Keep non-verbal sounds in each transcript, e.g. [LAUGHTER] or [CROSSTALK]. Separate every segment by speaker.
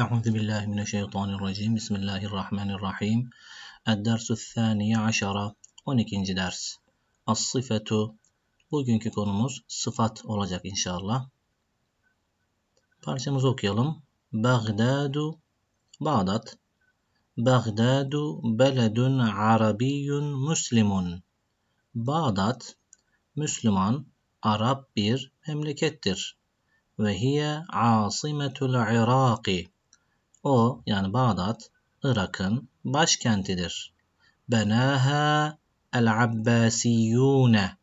Speaker 1: أعوذ بالله من الشيطان الرجيم بسم الله الرحمن الرحيم الدرس الثاني عشر 12. ders As-sıfetu Bugünkü konumuz sıfat olacak inşallah. Parçamızı okuyalım. Bagdadu Bağdat Bagdadu beledun arabiyyun muslimun Bağdat Müslüman Arap bir memlekettir. Ve hiye asimetul Iraki o yani Bağdat Irak'ın başkentidir. Benaha el-Abbasiyune.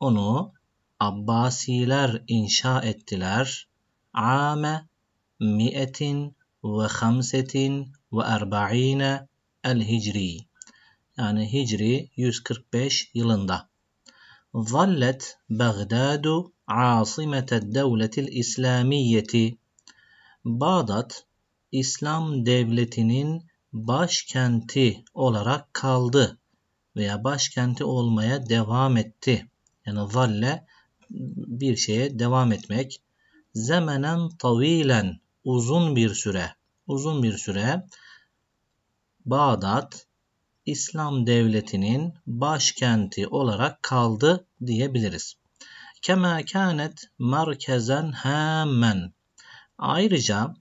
Speaker 1: Onu Abbasiler inşa ettiler. Ame mi'etin ve hamsetin ve erba'ine el-Hicri. Yani Hicri 145 yılında. Zallet Bagdadu asimete devletil İslamiyeti. Bağdat İslam devletinin başkenti olarak kaldı veya başkenti olmaya devam etti. Yani zalle bir şeye devam etmek. Zemenen tavilen uzun bir süre. Uzun bir süre Bağdat İslam devletinin başkenti olarak kaldı diyebiliriz. Kema kânet merkezen hemen. Ayrıca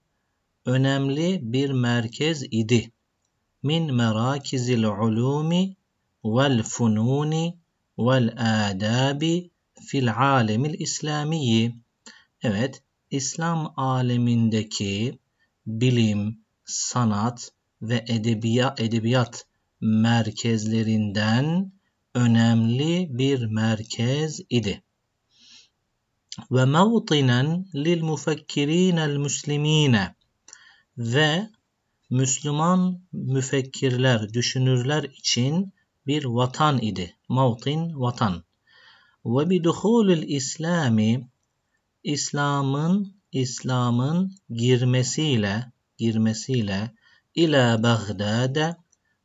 Speaker 1: önemli bir merkez idi. Min merakizil ulumi vel fununi vel adabi fil alemil İslamiyi. Evet, İslam alemindeki bilim, sanat ve edebiya, edebiyat merkezlerinden önemli bir merkez idi. Ve mevtinen lil mufekkirinel müslimine ve Müslüman müfekkirler, düşünürler için bir vatan idi. Mavtin, vatan. Ve bi duhulil İslami İslam'ın İslam'ın girmesiyle girmesiyle ile Bagdad'e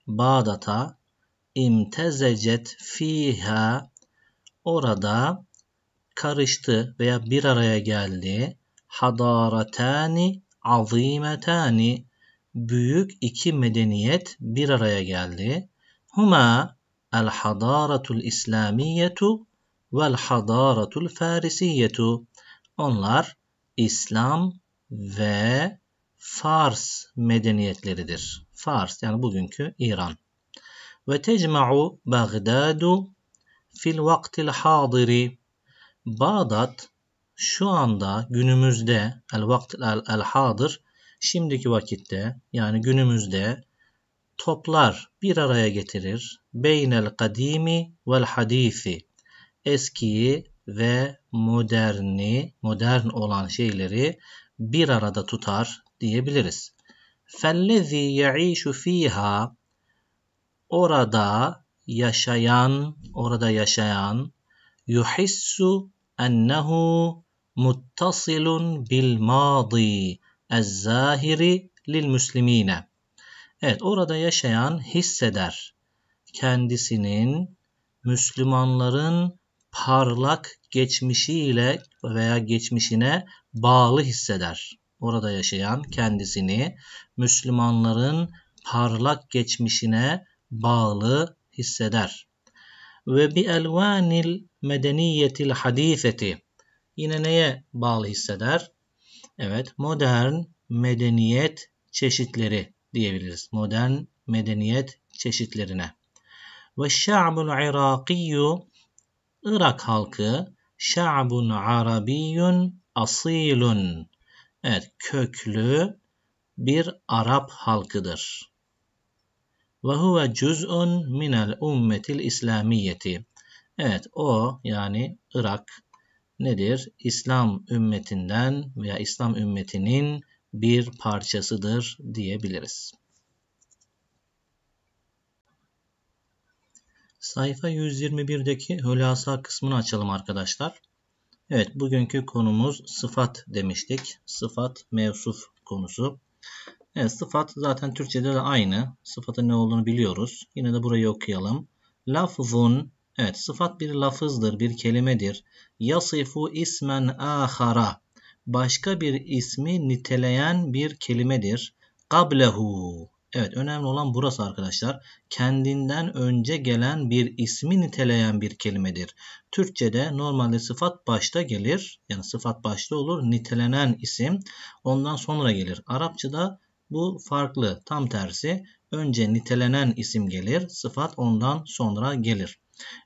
Speaker 1: Bağdat'a imtezecet fiha orada karıştı veya bir araya geldi hadaratani azimetani büyük iki medeniyet bir araya geldi. Huma el hadaratul İslamiyetu vel hadaratul Farisiyetu. Onlar İslam ve Fars medeniyetleridir. Fars yani bugünkü İran. Ve tecma'u Bagdadu fil vaktil hadiri. Bağdat şu anda günümüzde el vakt el, el hadır şimdiki vakitte yani günümüzde toplar bir araya getirir beynel kadimi vel hadisi eskiyi ve moderni modern olan şeyleri bir arada tutar diyebiliriz. Fellezi ye'işu fiha orada yaşayan orada yaşayan yuhissu ennehu muttasilun bil madi ez zahiri müslimine. Evet orada yaşayan hisseder kendisinin Müslümanların parlak geçmişiyle veya geçmişine bağlı hisseder. Orada yaşayan kendisini Müslümanların parlak geçmişine bağlı hisseder. Ve bi elvanil medeniyetil hadiseti yine neye bağlı hisseder? Evet modern medeniyet çeşitleri diyebiliriz. Modern medeniyet çeşitlerine. Ve şa'bul irakiyyu Irak halkı şa'bun arabiyyun asilun. Evet köklü bir Arap halkıdır. Ve huve cüz'un minel ummetil İslamiyeti. Evet o yani Irak nedir? İslam ümmetinden veya İslam ümmetinin bir parçasıdır diyebiliriz. Sayfa 121'deki hülasa kısmını açalım arkadaşlar. Evet bugünkü konumuz sıfat demiştik. Sıfat mevsuf konusu. Evet sıfat zaten Türkçe'de de aynı. Sıfatın ne olduğunu biliyoruz. Yine de burayı okuyalım. Lafzun Evet sıfat bir lafızdır, bir kelimedir. Yasifu ismen ahara. Başka bir ismi niteleyen bir kelimedir. Kablehu. Evet önemli olan burası arkadaşlar. Kendinden önce gelen bir ismi niteleyen bir kelimedir. Türkçe'de normalde sıfat başta gelir. Yani sıfat başta olur. Nitelenen isim ondan sonra gelir. Arapçada bu farklı. Tam tersi önce nitelenen isim gelir. Sıfat ondan sonra gelir.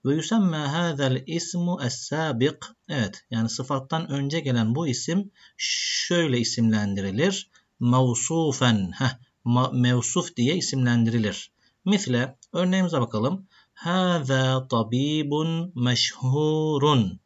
Speaker 1: Ve yusemma hazel ismu es-sabiq. Evet yani sıfattan önce gelen bu isim şöyle isimlendirilir. Mevsufen. Heh, mevsuf diye isimlendirilir. Misle örneğimize bakalım. Hâzâ tabibun meşhurun.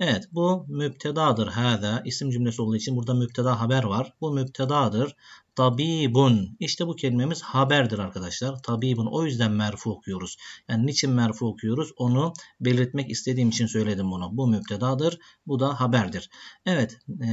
Speaker 1: Evet bu müptedadır hâzâ. İsim cümlesi olduğu için burada müpteda haber var. Bu müptedadır. Tabibun. İşte bu kelimemiz haberdir arkadaşlar. Tabibun. O yüzden merfu okuyoruz. Yani niçin merfu okuyoruz? Onu belirtmek istediğim için söyledim bunu. Bu müptedadır. Bu da haberdir. Evet. E,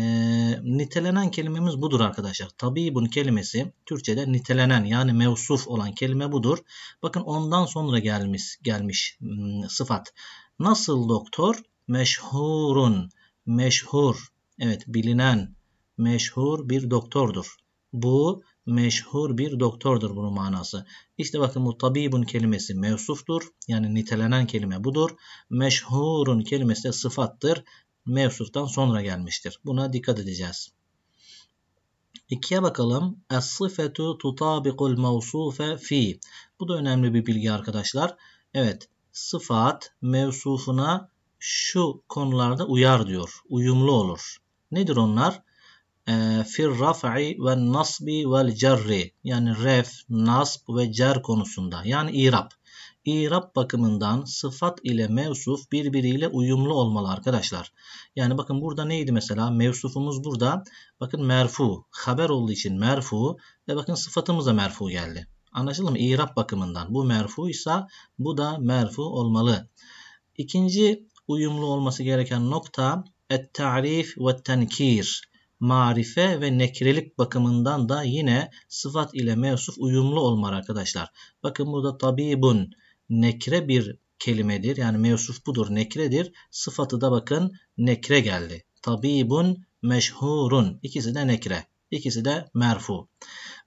Speaker 1: nitelenen kelimemiz budur arkadaşlar. Tabibun kelimesi Türkçe'de nitelenen yani mevsuf olan kelime budur. Bakın ondan sonra gelmiş, gelmiş ıı, sıfat. Nasıl doktor? meşhurun meşhur evet bilinen meşhur bir doktordur. Bu meşhur bir doktordur bunun manası. İşte bakın bu tabibun kelimesi mevsuftur. Yani nitelenen kelime budur. Meşhurun kelimesi de sıfattır. Mevsuftan sonra gelmiştir. Buna dikkat edeceğiz. İkiye bakalım. Es-sıfetu tutabikul mevsufe fi. Bu da önemli bir bilgi arkadaşlar. Evet sıfat mevsufuna şu konularda uyar diyor. Uyumlu olur. Nedir onlar? Ee, fir raf'i ve nasbi vel cerri yani ref, nasb ve cer konusunda yani irab. İrab bakımından sıfat ile mevsuf birbiriyle uyumlu olmalı arkadaşlar. Yani bakın burada neydi mesela? Mevsufumuz burada. Bakın merfu. Haber olduğu için merfu ve bakın sıfatımız da merfu geldi. Anlaşıldı mı? İrab bakımından. Bu merfu ise bu da merfu olmalı. İkinci uyumlu olması gereken nokta et-ta'rif ve tenkir. Marife ve nekrelik bakımından da yine sıfat ile mevsuf uyumlu olmalı arkadaşlar. Bakın burada tabibun nekre bir kelimedir. Yani mevsuf budur, nekredir. Sıfatı da bakın nekre geldi. Tabibun meşhurun. İkisi de nekre. İkisi de merfu.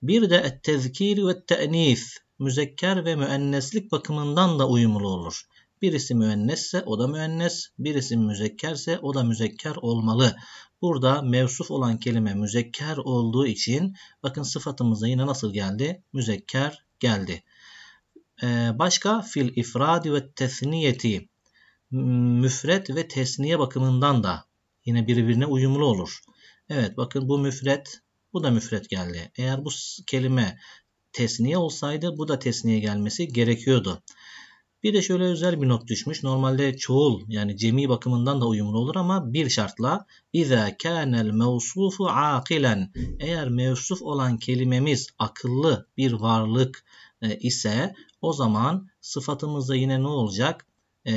Speaker 1: Bir de et-tezkir ve te'nif müzekker ve müenneslik bakımından da uyumlu olur. Birisi müennesse o da müennes, birisi müzekkerse o da müzekker olmalı. Burada mevsuf olan kelime müzekker olduğu için bakın sıfatımıza yine nasıl geldi? Müzekker geldi. Ee, başka fil ifradi ve tesniyeti müfret ve tesniye bakımından da yine birbirine uyumlu olur. Evet bakın bu müfret bu da müfret geldi. Eğer bu kelime tesniye olsaydı bu da tesniye gelmesi gerekiyordu. Bir de şöyle özel bir not düşmüş. Normalde çoğul yani cemi bakımından da uyumlu olur ama bir şartla اِذَا كَانَ الْمَوْصُوفُ عَاقِلًا Eğer mevsuf olan kelimemiz akıllı bir varlık e, ise o zaman sıfatımızda yine ne olacak? e,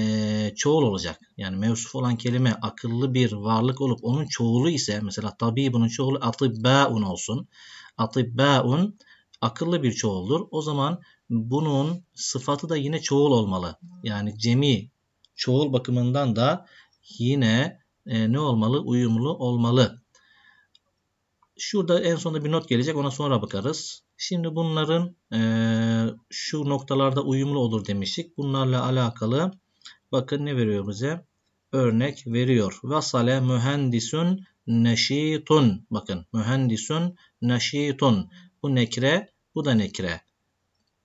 Speaker 1: çoğul olacak. Yani mevsuf olan kelime akıllı bir varlık olup onun çoğulu ise mesela tabi bunun çoğulu atibbaun olsun. Atibbaun akıllı bir çoğuldur. O zaman bunun sıfatı da yine çoğul olmalı. Yani cemi çoğul bakımından da yine e, ne olmalı? Uyumlu olmalı. Şurada en sonunda bir not gelecek. Ona sonra bakarız. Şimdi bunların e, şu noktalarda uyumlu olur demiştik. Bunlarla alakalı bakın ne veriyor bize? Örnek veriyor. Vasale mühendisün neşitun. Bakın mühendisün neşitun. Bu nekre, bu da nekre.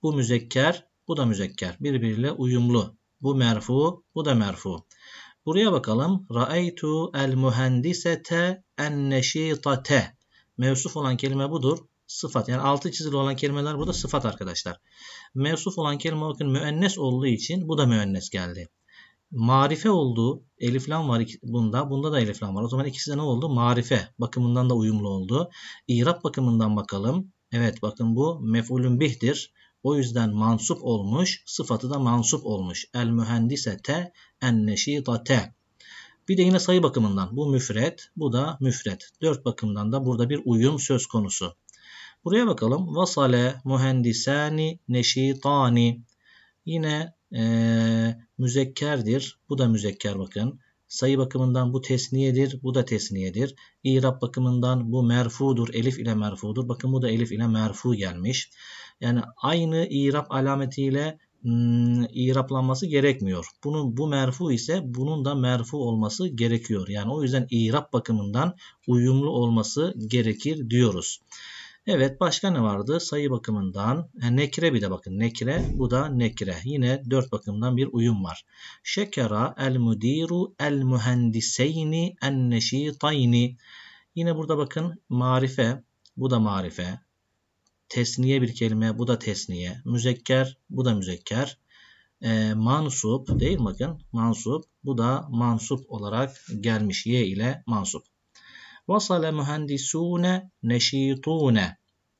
Speaker 1: Bu müzekker, bu da müzekker. Birbiriyle uyumlu. Bu merfu, bu da merfu. Buraya bakalım. Raaytu el mühendisete en neşitate. Mevsuf olan kelime budur. Sıfat. Yani altı çizili olan kelimeler burada sıfat arkadaşlar. Mevsuf olan kelime bakın müennes olduğu için bu da müennes geldi. Marife olduğu eliflam var bunda. Bunda da eliflam var. O zaman ikisi de ne oldu? Marife bakımından da uyumlu oldu. İrab bakımından bakalım. Evet bakın bu mef'ulün bih'tir. O yüzden mansup olmuş, sıfatı da mansup olmuş. El mühendisete, te, en neşita te. Bir de yine sayı bakımından bu müfret, bu da müfret. Dört bakımdan da burada bir uyum söz konusu. Buraya bakalım. Vasale, mühendisani, neşitani. Yine e, müzekkerdir. Bu da müzekker bakın. Sayı bakımından bu tesniyedir, bu da tesniyedir. İrab bakımından bu merfudur, elif ile merfudur. Bakın bu da elif ile merfu gelmiş. Yani aynı irap alametiyle iraplanması gerekmiyor. Bunun bu merfu ise bunun da merfu olması gerekiyor. Yani o yüzden irap bakımından uyumlu olması gerekir diyoruz. Evet başka ne vardı? Sayı bakımından e, nekre bir de bakın. Nekre bu da nekre. Yine dört bakımdan bir uyum var. Şekera el müdiru el mühendiseyni en neşitayni. Yine burada bakın marife bu da marife tesniye bir kelime bu da tesniye. Müzekker bu da müzekker. E, mansup değil bakın mansup bu da mansup olarak gelmiş y ile mansup. Vasale mühendisune neşitune.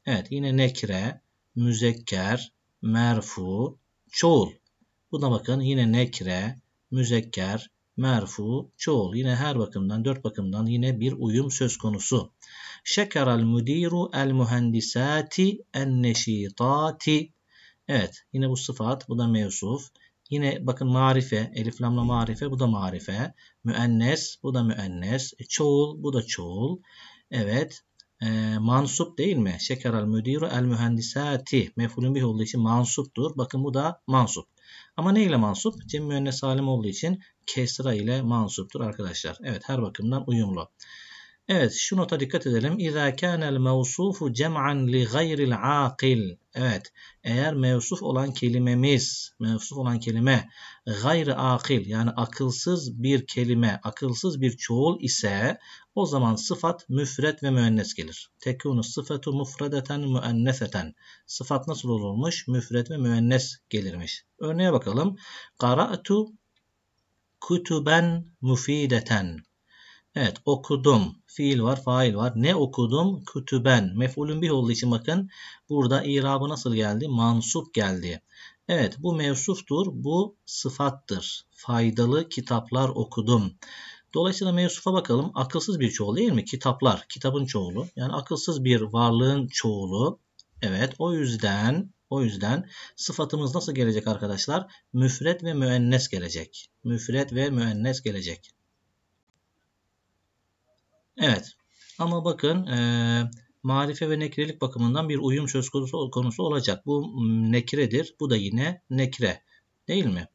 Speaker 1: Evet yine nekre, müzekker, merfu, çoğul. Bu da bakın yine nekre, müzekker, merfu, çoğul. Yine her bakımdan, dört bakımdan yine bir uyum söz konusu. Şeker el müdiru el mühendisati en neşitati. Evet yine bu sıfat bu da mevsuf. Yine bakın marife, elif lamla marife bu da marife. Müennes bu da müennes. E, çoğul bu da çoğul. Evet e, mansup değil mi? Şeker al müdiru el mühendisati. Mefulün bih olduğu için mansuptur. Bakın bu da mansup. Ama ne ile mansup? Cem müennes salim olduğu için kesra ile mansuptur arkadaşlar. Evet her bakımdan uyumlu. Evet şu nota dikkat edelim. İza kana'l mevsufu cem'an li gayril akil. Evet eğer mevsuf olan kelimemiz, mevsuf olan kelime gayri akil yani akılsız bir kelime, akılsız bir çoğul ise o zaman sıfat müfret ve müennes gelir. Tekunu sıfatu mufredeten müennefeten. Sıfat nasıl olurmuş? Müfret ve müennes gelirmiş. Örneğe bakalım. Qara'tu kutuben müfideten. Evet okudum. Fiil var, fail var. Ne okudum? Kütüben. Mef'ulün bir olduğu için bakın burada irabı nasıl geldi? Mansup geldi. Evet bu mevsuftur. Bu sıfattır. Faydalı kitaplar okudum. Dolayısıyla mevsufa bakalım. Akılsız bir çoğul değil mi? Kitaplar. Kitabın çoğulu. Yani akılsız bir varlığın çoğulu. Evet o yüzden o yüzden sıfatımız nasıl gelecek arkadaşlar? Müfret ve müennes gelecek. Müfret ve müennes gelecek. Evet. Ama bakın e, marife ve nekrelik bakımından bir uyum söz konusu, konusu olacak. Bu nekredir, Bu da yine nekre, Değil mi?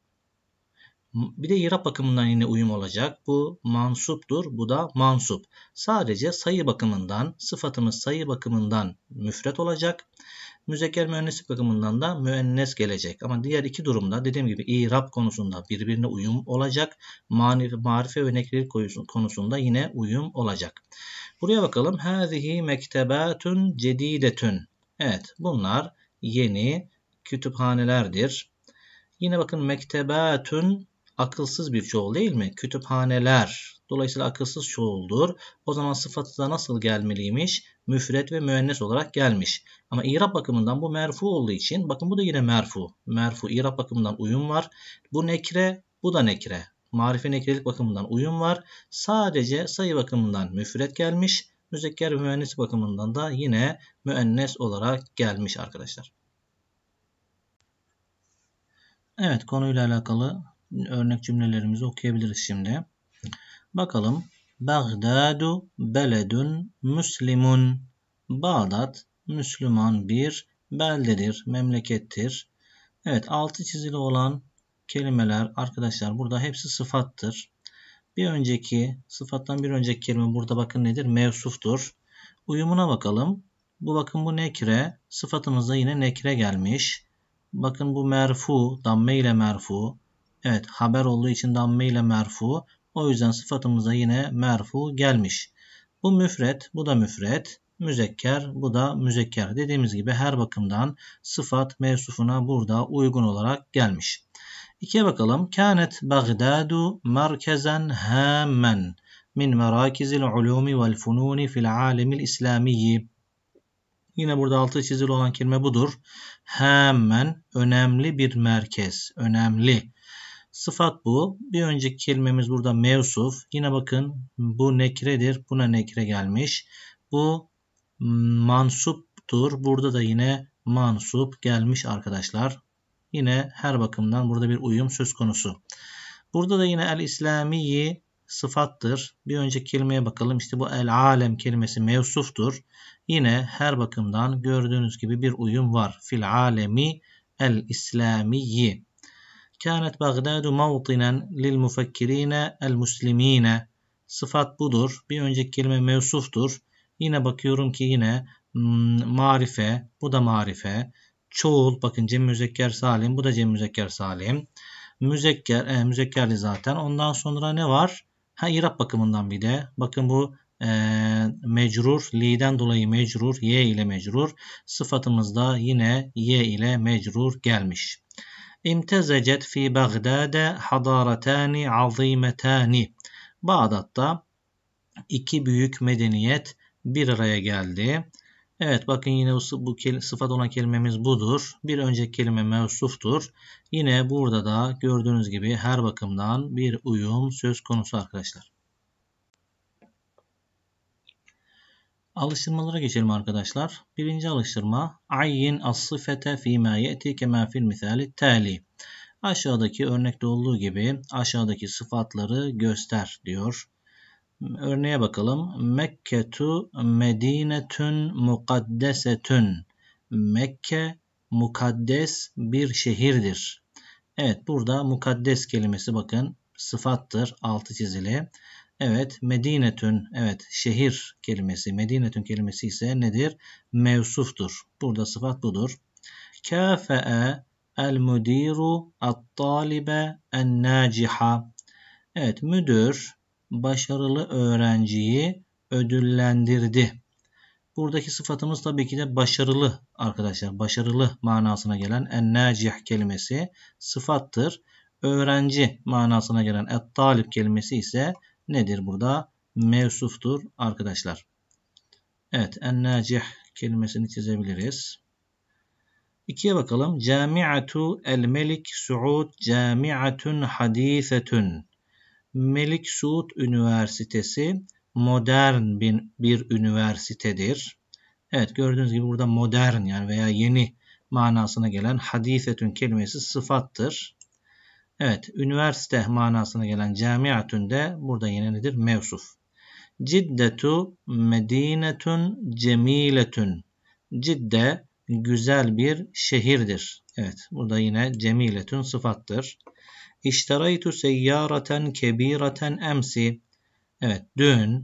Speaker 1: Bir de irap bakımından yine uyum olacak. Bu mansuptur. Bu da mansup. Sadece sayı bakımından, sıfatımız sayı bakımından müfret olacak. Müzekker müennes bakımından da müennes gelecek. Ama diğer iki durumda dediğim gibi irab konusunda birbirine uyum olacak. Marife ve nekir konusunda yine uyum olacak. Buraya bakalım. Hâzihi Mektebâtun cedidetün. Evet bunlar yeni kütüphanelerdir. Yine bakın Mektebâtun akılsız bir çoğul değil mi? Kütüphaneler. Dolayısıyla akılsız çoğuldur. O zaman sıfatı da nasıl gelmeliymiş? Müfret ve müennes olarak gelmiş. Ama irap bakımından bu merfu olduğu için bakın bu da yine merfu. Merfu irap bakımından uyum var. Bu nekre, bu da nekre. Marife nekrelik bakımından uyum var. Sadece sayı bakımından müfret gelmiş. Müzekker ve müennes bakımından da yine müennes olarak gelmiş arkadaşlar. Evet konuyla alakalı örnek cümlelerimizi okuyabiliriz şimdi. Bakalım. Bagdadu beledun müslimun. Bağdat Müslüman bir beldedir, memlekettir. Evet altı çizili olan kelimeler arkadaşlar burada hepsi sıfattır. Bir önceki sıfattan bir önceki kelime burada bakın nedir? Mevsuftur. Uyumuna bakalım. Bu bakın bu nekre. Sıfatımızda yine nekre gelmiş. Bakın bu merfu, damme ile merfu. Evet haber olduğu için damme ile merfu. O yüzden sıfatımıza yine merfu gelmiş. Bu müfret, bu da müfret. Müzekker, bu da müzekker. Dediğimiz gibi her bakımdan sıfat mevsufuna burada uygun olarak gelmiş. İkiye bakalım. Kânet Bagdadu merkezen hemen min merakizil ulumi vel fununi fil alemil İslamiyyi. Yine burada altı çizili olan kelime budur. Hemen önemli bir merkez. Önemli. Sıfat bu. Bir önceki kelimemiz burada mevsuf. Yine bakın bu nekredir. Buna nekre gelmiş. Bu mansuptur. Burada da yine mansup gelmiş arkadaşlar. Yine her bakımdan burada bir uyum söz konusu. Burada da yine el-İslamiyi sıfattır. Bir önceki kelimeye bakalım. İşte bu el-alem kelimesi mevsuftur. Yine her bakımdan gördüğünüz gibi bir uyum var. Fil alemi el-İslamiyi. Kânet Bagdadu mavtinen lil mufekkirine el muslimine. Sıfat budur. Bir önceki kelime mevsuftur. Yine bakıyorum ki yine hmm, marife, bu da marife. Çoğul, bakın cem müzekker salim, bu da cem müzekker salim. Müzekker, e, müzekkerli zaten. Ondan sonra ne var? Ha irap bakımından bir de. Bakın bu e, mecrur, li'den dolayı mecrur, y ile mecrur. Sıfatımızda yine y ile mecrur gelmiş. İmtezecet fi Bagdade hadaratani azimetani. Bağdat'ta iki büyük medeniyet bir araya geldi. Evet bakın yine bu, bu sıfat ona kelimemiz budur. Bir önceki kelime mevsuftur. Yine burada da gördüğünüz gibi her bakımdan bir uyum söz konusu arkadaşlar. Alıştırmalara geçelim arkadaşlar. Birinci alıştırma ayin as-sıfete fîmâ ye'ti kemâ fil misali tâli. Aşağıdaki örnekte olduğu gibi aşağıdaki sıfatları göster diyor. Örneğe bakalım. Mekketu medinetün mukaddesetün. Mekke mukaddes bir şehirdir. Evet burada mukaddes kelimesi bakın sıfattır altı çizili. Evet, Medinetün, evet şehir kelimesi, Medinetün kelimesi ise nedir? Mevsuftur. Burada sıfat budur. Kâfe'e el müdiru at-talibe en-naciha. Evet, müdür başarılı öğrenciyi ödüllendirdi. Buradaki sıfatımız tabii ki de başarılı arkadaşlar. Başarılı manasına gelen en-nacih kelimesi sıfattır. Öğrenci manasına gelen et-talip kelimesi ise nedir burada? Mevsuftur arkadaşlar. Evet en nacih kelimesini çizebiliriz. İkiye bakalım. Camiatu el Melik Suud camiatun hadisetun. Melik Suud Üniversitesi modern bir, bir üniversitedir. Evet gördüğünüz gibi burada modern yani veya yeni manasına gelen hadisetün kelimesi sıfattır. Evet, üniversite manasına gelen camiatün de burada yine nedir? Mevsuf. Ciddetu medinetun cemiletun. Cidde güzel bir şehirdir. Evet, burada yine cemiletun sıfattır. İşteraytu seyyaraten kebiraten emsi. Evet, dün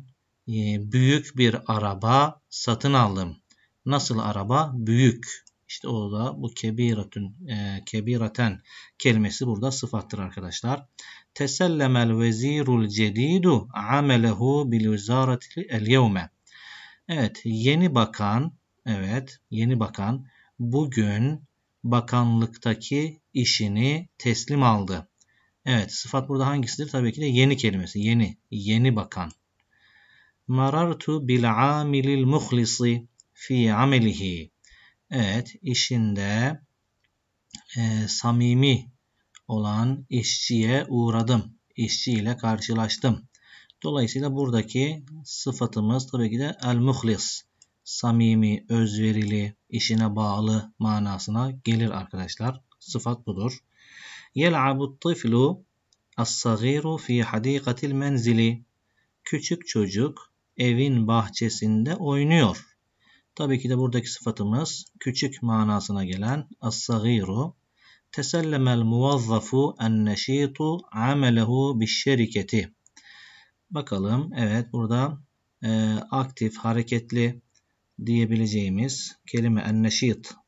Speaker 1: e, büyük bir araba satın aldım. Nasıl araba? Büyük. İşte o da bu kebiratün, e, kebiraten kelimesi burada sıfattır arkadaşlar. Tesellemel vezirul cedidu amelehu bil vizareti el yevme. Evet yeni bakan, evet yeni bakan bugün bakanlıktaki işini teslim aldı. Evet sıfat burada hangisidir? Tabii ki de yeni kelimesi. Yeni, yeni bakan. Marartu bil amilil muhlisi fi amelihi. Evet işinde e, samimi olan işçiye uğradım. İşçi ile karşılaştım. Dolayısıyla buradaki sıfatımız tabii ki de el-muhlis. Samimi, özverili, işine bağlı manasına gelir arkadaşlar. Sıfat budur. Yel'abu tiflu as-sagiru fi hadikatil menzili. Küçük çocuk evin bahçesinde oynuyor. Tabii ki de buradaki sıfatımız küçük manasına gelen as-sagiru. Tesellemel muvazzafu en amelehu biş-şeriketi. Bakalım evet burada e, aktif, hareketli diyebileceğimiz kelime en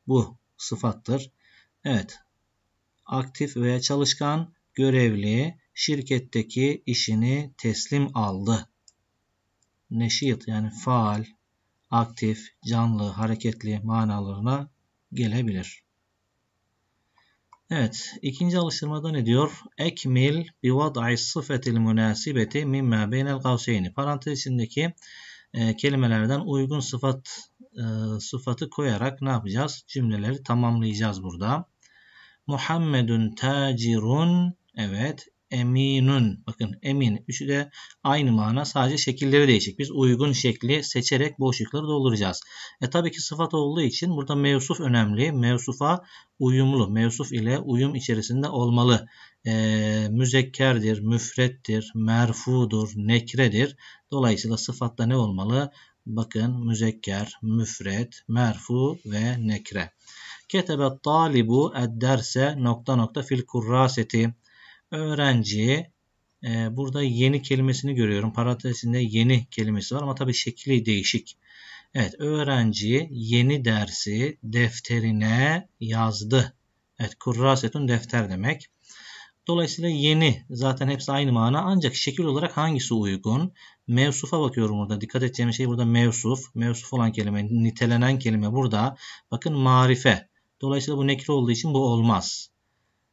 Speaker 1: bu sıfattır. Evet aktif veya çalışkan görevli şirketteki işini teslim aldı. Neşit yani faal, aktif, canlı, hareketli manalarına gelebilir. Evet, ikinci alıştırmada ne diyor? Ekmil bi vad'i sıfetil münasibeti mimma beynel kavseyni. Parantez içindeki e, kelimelerden uygun sıfat e, sıfatı koyarak ne yapacağız? Cümleleri tamamlayacağız burada. Muhammedun tacirun Evet, eminun. Bakın emin. Üçü de aynı mana. Sadece şekilleri değişik. Biz uygun şekli seçerek boşlukları dolduracağız. E tabii ki sıfat olduğu için burada mevsuf önemli. Mevsufa uyumlu. Mevsuf ile uyum içerisinde olmalı. E, müzekkerdir, müfrettir, merfudur, nekredir. Dolayısıyla sıfatta ne olmalı? Bakın müzekker, müfret, merfu ve nekre. Ketebe talibu ed derse nokta nokta fil kurraseti öğrenci e, burada yeni kelimesini görüyorum. Parantezinde yeni kelimesi var ama tabii şekli değişik. Evet öğrenci yeni dersi defterine yazdı. Evet kurrasetun defter demek. Dolayısıyla yeni zaten hepsi aynı mana ancak şekil olarak hangisi uygun? Mevsufa bakıyorum burada. Dikkat edeceğim şey burada mevsuf. Mevsuf olan kelime, nitelenen kelime burada. Bakın marife. Dolayısıyla bu nekir olduğu için bu olmaz.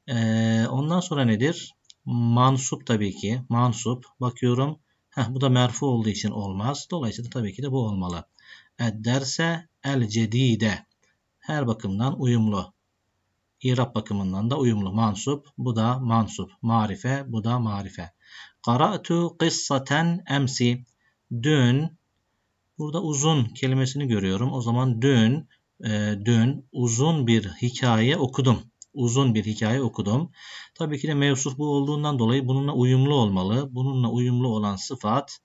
Speaker 1: Ee, ondan sonra nedir? Mansup tabii ki. Mansup. Bakıyorum. Heh, bu da merfu olduğu için olmaz. Dolayısıyla tabii ki de bu olmalı. Edderse el cedide. Her bakımdan uyumlu. İrab bakımından da uyumlu. Mansup. Bu da mansup. Marife. Bu da marife. Kara'tu kıssaten emsi. Dün. Burada uzun kelimesini görüyorum. O zaman dün, e, dün uzun bir hikaye okudum uzun bir hikaye okudum. Tabii ki de mevsuf bu olduğundan dolayı bununla uyumlu olmalı. Bununla uyumlu olan sıfat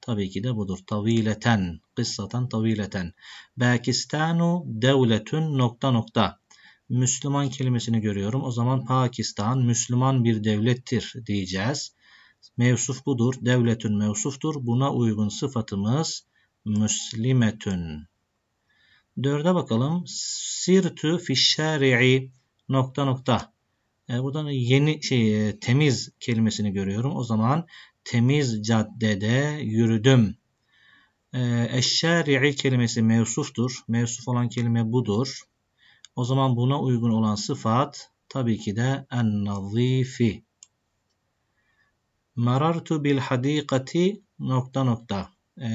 Speaker 1: tabii ki de budur. Tavileten, kıssatan tavileten. Pakistanu devletün nokta nokta. Müslüman kelimesini görüyorum. O zaman Pakistan Müslüman bir devlettir diyeceğiz. Mevsuf budur. Devletün mevsuftur. Buna uygun sıfatımız Müslimetün. Dörde bakalım. Sirtü fişşari'i nokta nokta. E, buradan yeni şey e, temiz kelimesini görüyorum. O zaman temiz caddede yürüdüm. E, Eşşari'i kelimesi mevsuftur. Mevsuf olan kelime budur. O zaman buna uygun olan sıfat tabii ki de en-nazifi. Marartu bil hadikati nokta nokta. E,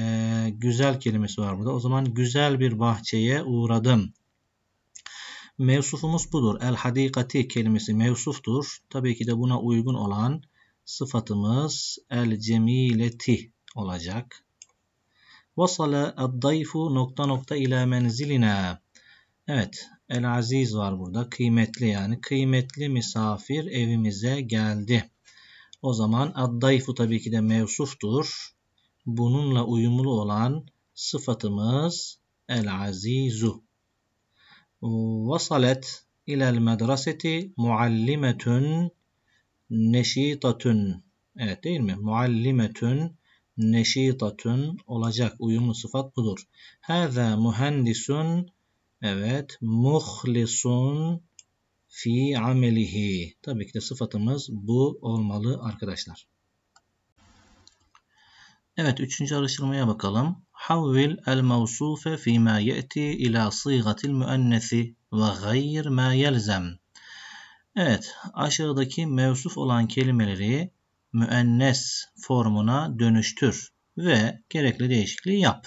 Speaker 1: güzel kelimesi var burada. O zaman güzel bir bahçeye uğradım. Mevsufumuz budur. El hadikati kelimesi mevsuftur. Tabii ki de buna uygun olan sıfatımız el cemileti olacak. Vasale ad-dayfu nokta nokta ila menziline. Evet. El aziz var burada. Kıymetli yani. Kıymetli misafir evimize geldi. O zaman ad tabii ki de mevsuftur. Bununla uyumlu olan sıfatımız el azizu. وصلت إلى المدرسة muallimetun neşitatun. Evet değil mi? Muallimetun neşitatun olacak. Uyumlu sıfat budur. Hâzâ mühendisun evet muhlisun fi amelihi. Tabii ki de sıfatımız bu olmalı arkadaşlar. Evet üçüncü araştırmaya bakalım. Havvil el mevsufe fîmâ ye'ti ilâ sîgatil müennesi ve gayr mâ yelzem. Evet aşağıdaki mevsuf olan kelimeleri müennes formuna dönüştür ve gerekli değişikliği yap.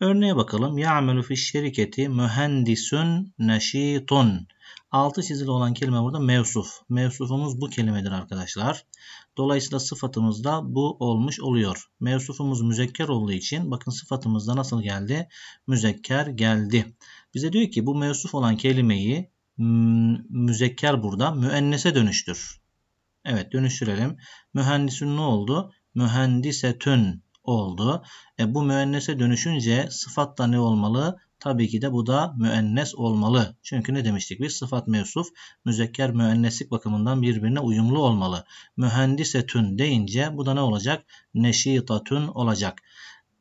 Speaker 1: Örneğe bakalım. Ya'melu fi şirketi mühendisün neşitun. Altı çizili olan kelime burada mevsuf. Mevsufumuz bu kelimedir arkadaşlar. Dolayısıyla sıfatımızda bu olmuş oluyor. Mevsufumuz müzekker olduğu için bakın sıfatımızda nasıl geldi? Müzekker geldi. Bize diyor ki bu mevsuf olan kelimeyi müzekker burada müennese dönüştür. Evet dönüştürelim. Mühendisin ne oldu? Mühendisetün oldu. E, bu müennese dönüşünce sıfatla ne olmalı? Tabii ki de bu da müennes olmalı. Çünkü ne demiştik biz? Sıfat mevsuf müzekker müenneslik bakımından birbirine uyumlu olmalı. Mühendisetün deyince bu da ne olacak? Neşitatün olacak.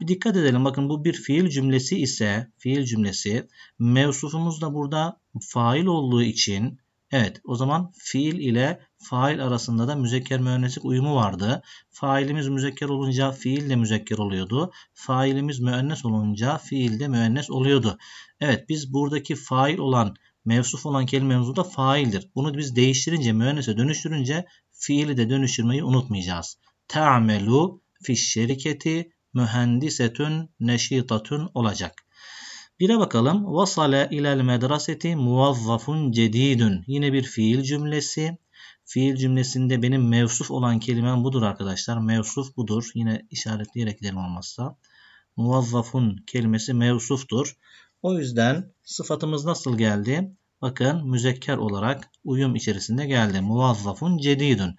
Speaker 1: Bir dikkat edelim bakın bu bir fiil cümlesi ise fiil cümlesi mevsufumuz da burada fail olduğu için evet o zaman fiil ile fail arasında da müzekker müenneslik uyumu vardı. Failimiz müzekker olunca fiil de müzekker oluyordu. Failimiz müennes olunca fiil de müennes oluyordu. Evet biz buradaki fail olan mevsuf olan kelimemiz da faildir. Bunu biz değiştirince müennese dönüştürünce fiili de dönüştürmeyi unutmayacağız. Te'amelu fiş şirketi mühendisetün neşitatün olacak. Bire bakalım. Vasale ilel medraseti muvazzafun cedidun. Yine bir fiil cümlesi. Fiil cümlesinde benim mevsuf olan kelimem budur arkadaşlar. Mevsuf budur. Yine işaretleyerek derim olmazsa. Muvazzafun kelimesi mevsuftur. O yüzden sıfatımız nasıl geldi? Bakın müzekker olarak uyum içerisinde geldi. Muvazzafun cedidun.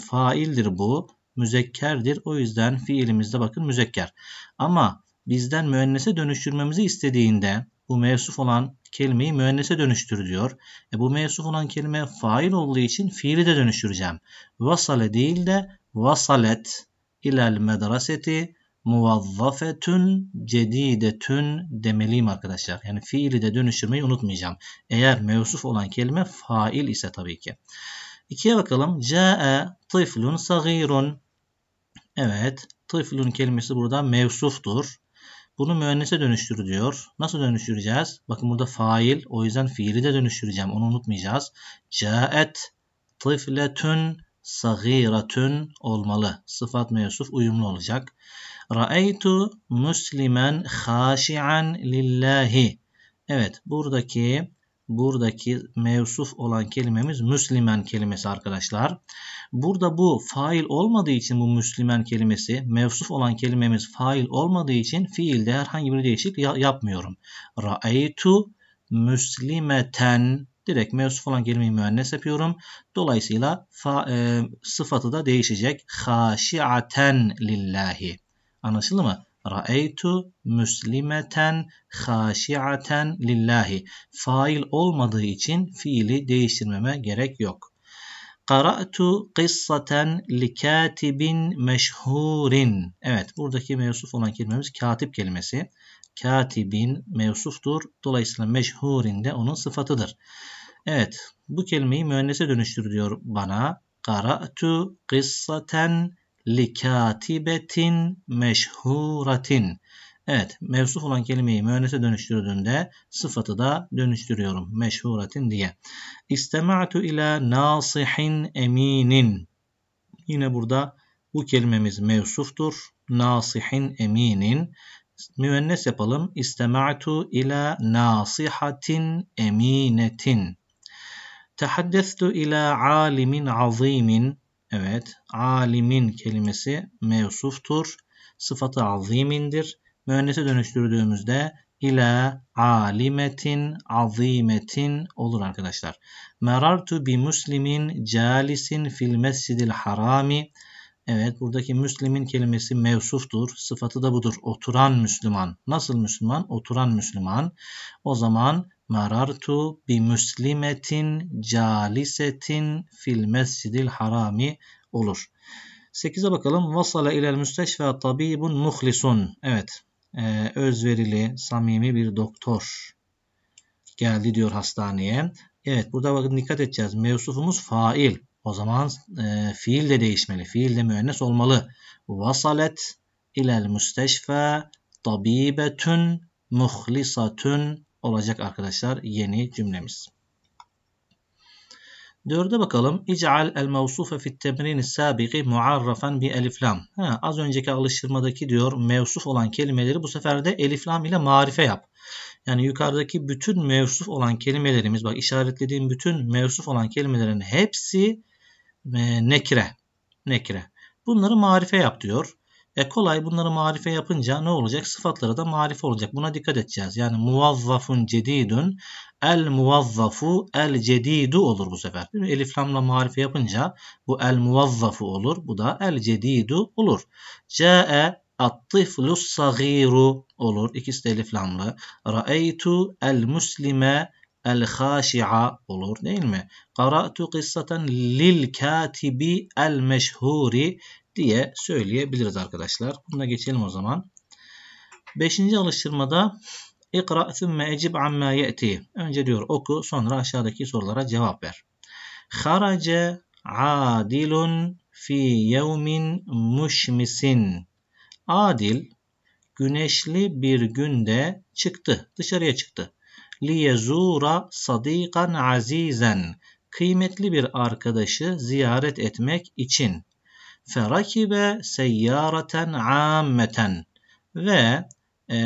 Speaker 1: Faildir bu. Müzekkerdir. O yüzden fiilimizde bakın müzekker. Ama bizden müennese dönüştürmemizi istediğinde bu mevsuf olan kelimeyi müennese dönüştür diyor. E bu mevsuf olan kelime fail olduğu için fiili de dönüştüreceğim. Vasale değil de vasalet ilal medraseti muvazzafetün cedidetün demeliyim arkadaşlar. Yani fiili de dönüştürmeyi unutmayacağım. Eğer mevsuf olan kelime fail ise tabii ki. İkiye bakalım. Ca'e tiflun sagirun. Evet. tiflun kelimesi burada mevsuftur. Bunu müennese dönüştür diyor. Nasıl dönüştüreceğiz? Bakın burada fail. O yüzden fiili de dönüştüreceğim. Onu unutmayacağız. Caet tifletün sagiratün olmalı. Sıfat meyusuf uyumlu olacak. Ra'eytu muslimen haşi'an lillahi. Evet buradaki buradaki mevsuf olan kelimemiz müslimen kelimesi arkadaşlar. Burada bu fail olmadığı için bu müslimen kelimesi, mevsuf olan kelimemiz fail olmadığı için fiilde herhangi bir değişik yapmıyorum. Ra'eytu müslimeten direkt mevsuf olan kelimeyi müennes yapıyorum. Dolayısıyla fa, e, sıfatı da değişecek. Haşi'aten lillahi. Anlaşıldı mı? Ra'eytu müslimeten haşi'aten lillahi. Fail olmadığı için fiili değiştirmeme gerek yok. Qara'tu qissaten li katibin meşhurin. Evet buradaki mevsuf olan kelimemiz katip kelimesi. Katibin mevsuftur. Dolayısıyla meşhurin de onun sıfatıdır. Evet bu kelimeyi müennese dönüştür diyor bana. Qara'tu qissaten li likatibetin meşhuretin. Evet, mevsuf olan kelimeyi müennese dönüştürdüğünde sıfatı da dönüştürüyorum. Meşhuretin diye. İstema'tu ila nasihin eminin. Yine burada bu kelimemiz mevsuftur. Nasihin eminin. Müennes yapalım. İstema'tu ila nasihatin eminetin. Tehaddestu ila alimin azimin. Evet. Alimin kelimesi mevsuftur. Sıfatı azimindir. Müennese dönüştürdüğümüzde ila alimetin azimetin olur arkadaşlar. Merartu bi muslimin calisin fil mescidil harami. Evet buradaki Müslim'in kelimesi mevsuftur. Sıfatı da budur. Oturan Müslüman. Nasıl Müslüman? Oturan Müslüman. O zaman Marartu bi müslimetin calisetin fil mescidil harami olur. 8'e bakalım. Vasala ilel müsteşfe tabibun muhlisun. Evet. E, özverili, samimi bir doktor geldi diyor hastaneye. Evet burada bakın dikkat edeceğiz. Mevsufumuz fail. O zaman e, fiil de değişmeli. Fiil de müennes olmalı. Vasalet ilel müsteşfe tabibetün muhlisatun olacak arkadaşlar yeni cümlemiz. Dörde bakalım. İc'al el mevsufe fit temrin sabiqi muarrafan bi eliflam. Ha, az önceki alıştırmadaki diyor mevsuf olan kelimeleri bu sefer de eliflam ile marife yap. Yani yukarıdaki bütün mevsuf olan kelimelerimiz bak işaretlediğim bütün mevsuf olan kelimelerin hepsi e, nekre. Nekire. Bunları marife yap diyor. E kolay bunları marife yapınca ne olacak? sıfatları da marife olacak. Buna dikkat edeceğiz. Yani muvazzafun cedidun el muvazzafu el cedidu olur bu sefer. Değil mi? Elif lamla marife yapınca bu el muvazzafu olur. Bu da el cedidu olur. Ca'e at sagiru olur. İkisi de elif lamlı. Ra'eytu el muslime el haşi'a olur değil mi? Qara'tu kıssaten lil katibi el meşhuri diye söyleyebiliriz arkadaşlar. Buna geçelim o zaman. Beşinci alıştırmada İkra thümme ecib amma ye'ti. Önce diyor oku sonra aşağıdaki sorulara cevap ver. Harace adilun fi yevmin muşmisin. Adil güneşli bir günde çıktı. Dışarıya çıktı. Liyezura sadikan azizen. Kıymetli bir arkadaşı ziyaret etmek için ferakibe seyyareten ammeten ve e,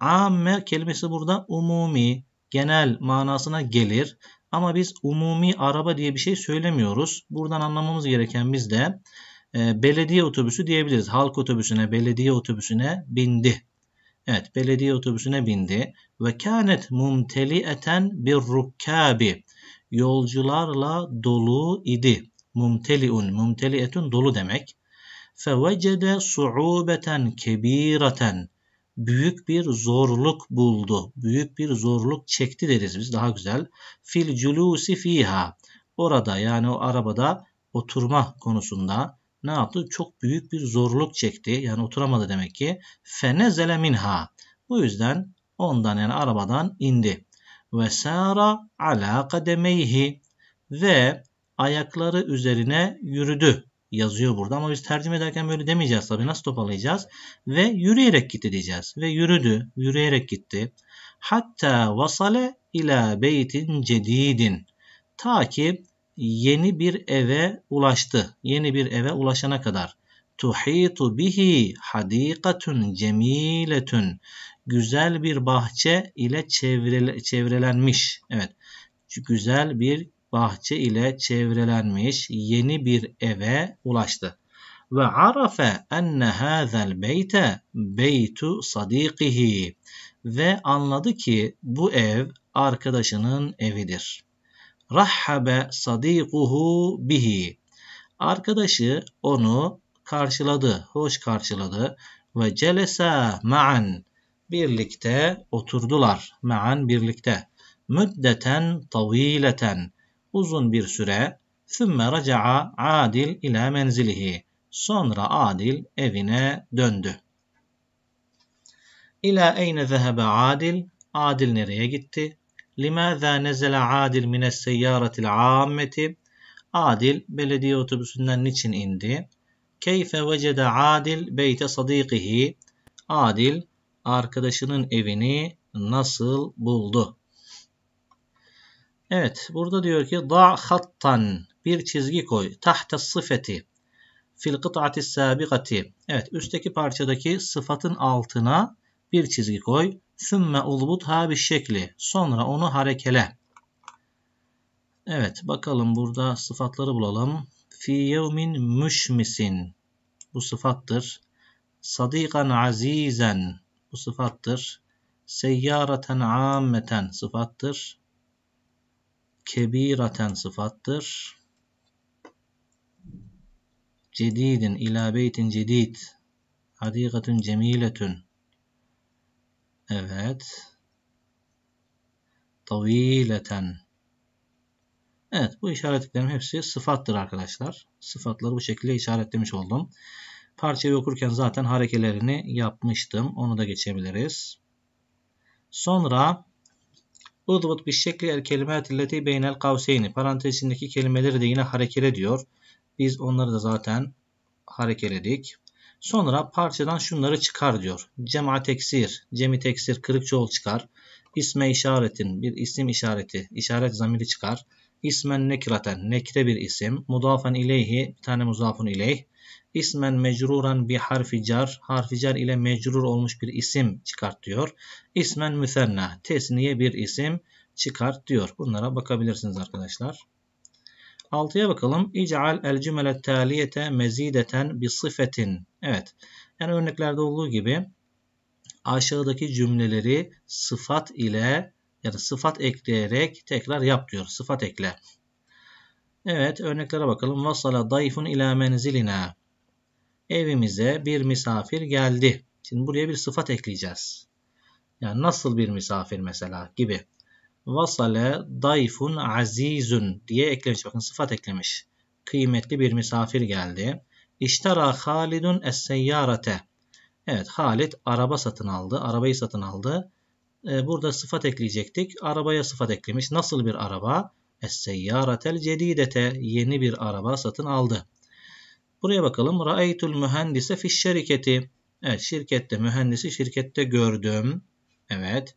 Speaker 1: amme kelimesi burada umumi, genel manasına gelir. Ama biz umumi araba diye bir şey söylemiyoruz. Buradan anlamamız gereken biz de e, belediye otobüsü diyebiliriz. Halk otobüsüne, belediye otobüsüne bindi. Evet, belediye otobüsüne bindi. Ve kânet mumteli eten bir rukkabi. Yolcularla dolu idi mumteliun mumtelietun dolu demek. Fevecede su'ubeten kebireten büyük bir zorluk buldu. Büyük bir zorluk çekti deriz biz daha güzel. Fil culusi fiha. Orada yani o arabada oturma konusunda ne yaptı? Çok büyük bir zorluk çekti. Yani oturamadı demek ki. Fenezele minha. Bu yüzden ondan yani arabadan indi. Ve sara ala kademeyhi. Ve ayakları üzerine yürüdü yazıyor burada ama biz tercüme ederken böyle demeyeceğiz tabii nasıl toparlayacağız ve yürüyerek gitti diyeceğiz ve yürüdü yürüyerek gitti hatta vasale ila beytin cedidin ta ki yeni bir eve ulaştı yeni bir eve ulaşana kadar tuhitu bihi hadikatun cemiletun güzel bir bahçe ile çevrelenmiş evet güzel bir bahçe ile çevrelenmiş yeni bir eve ulaştı. Ve arafe enne hâzel beyte beytu sadikihi. Ve anladı ki bu ev arkadaşının evidir. Rahhabe sadikuhu bihi. Arkadaşı onu karşıladı, hoş karşıladı ve celesa ma'an birlikte oturdular. Ma'an birlikte. Müddeten tavileten uzun bir süre ثُمَّ رَجَعَ عَادِلْ اِلَى مَنْزِلِهِ Sonra Adil evine döndü. İlâ eyne zehebe Adil? Adil nereye gitti? لِمَاذَا نَزَلَ عَادِلْ مِنَ السَّيَّارَةِ الْعَامَّةِ Adil belediye otobüsünden niçin indi? Keyfe vecede Adil beyte sadikihi? Adil arkadaşının evini nasıl buldu? Evet burada diyor ki da hattan bir çizgi koy tahta sıfeti fil kıt'ati sabiqati. Evet üstteki parçadaki sıfatın altına bir çizgi koy. Sümme ulbutha bir şekli. Sonra onu harekele. Evet bakalım burada sıfatları bulalım. Fi yevmin müşmisin. Bu sıfattır. Sadikan azizen. Bu sıfattır. Seyyaraten ammeten sıfattır kebiraten sıfattır. Cedidin ila beytin cedid. Hadikatun cemiletün. Evet. Tavileten. Evet bu işaretliklerin hepsi sıfattır arkadaşlar. Sıfatları bu şekilde işaretlemiş oldum. Parçayı okurken zaten harekelerini yapmıştım. Onu da geçebiliriz. Sonra Udvut bir şekli el kelimet illeti beynel kavseyni. Parantezindeki kelimeleri de yine harekele diyor. Biz onları da zaten harekeledik. Sonra parçadan şunları çıkar diyor. Cema teksir, cemi teksir, kırık çoğul çıkar. İsme işaretin, bir isim işareti, işaret zamiri çıkar. İsmen nekraten. Nekte bir isim. Mudafen ileyhi. Bir tane muzafun ileyh. İsmen mecruran bir harfi car. Harfi car ile mecrur olmuş bir isim çıkart diyor. İsmen müsenna. Tesniye bir isim çıkart diyor. Bunlara bakabilirsiniz arkadaşlar. Altıya bakalım. İc'al el cümle taliyete mezideten bi sıfetin. Evet. Yani örneklerde olduğu gibi aşağıdaki cümleleri sıfat ile ya sıfat ekleyerek tekrar yap diyor. Sıfat ekle. Evet örneklere bakalım. Vasala dayfun ila menzilina. Evimize bir misafir geldi. Şimdi buraya bir sıfat ekleyeceğiz. Yani nasıl bir misafir mesela gibi. Vasale dayfun azizun diye eklemiş. Bakın sıfat eklemiş. Kıymetli bir misafir geldi. İştara halidun es seyyarate. Evet Halit araba satın aldı. Arabayı satın aldı. Ee, burada sıfat ekleyecektik. Arabaya sıfat eklemiş. Nasıl bir araba? Es-seyyaratel cedidete yeni bir araba satın aldı. Buraya bakalım. Ra'eytul mühendise fiş şirketi. Evet şirkette mühendisi şirkette gördüm. Evet.